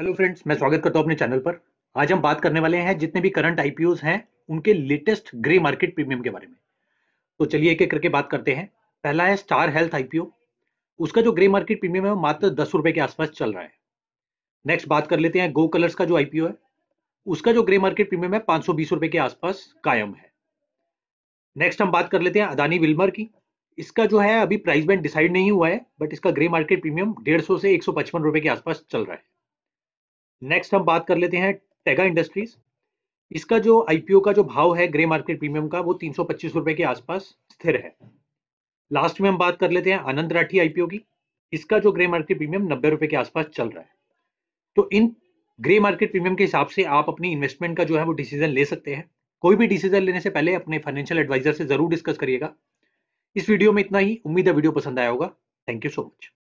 hello friends मैं स्वागत करता हूं अपने चैनल पर आज हम बात करने वाले हैं जितने भी करंट आईपीओ हैं उनके लेटेस्ट ग्रे मार्केट प्रीमियम के बारे में तो चलिए एक एक करके बात करते हैं पहला है स्टार हेल्थ आईपीओ उसका जो ग्रे मार्केट प्रीमियम है मात्र दस रुपए के आसपास चल रहा है नेक्स्ट बात कर लेते हैं गो कलर्स का जो आईपीओ है उसका जो ग्रे मार्केट प्रीमियम है पांच रुपए के आसपास कायम है नेक्स्ट हम बात कर लेते हैं अदानी विल्मर की इसका जो है अभी प्राइस बैंड डिसाइड नहीं हुआ है बट इसका ग्रे मार्केट प्रीमियम डेढ़ से एक रुपए के आसपास चल रहा है नेक्स्ट हम बात कर लेते हैं टेगा इंडस्ट्रीज इसका जो आईपीओ का जो भाव है ग्रे मार्केट प्रीमियम का वो तीन रुपए के आसपास स्थिर है लास्ट में हम बात कर लेते हैं आनंद राठी आईपीओ की इसका जो ग्रे मार्केट प्रीमियम नब्बे रुपए के आसपास चल रहा है तो इन ग्रे मार्केट प्रीमियम के हिसाब से आप अपनी इन्वेस्टमेंट का जो है वो डिसीजन ले सकते हैं कोई भी डिसीजन लेने से पहले अपने फाइनेंशियल एडवाइजर से जरूर डिस्कस करिएगा इस वीडियो में इतना ही उम्मीद है वीडियो पसंद आया होगा थैंक यू सो मच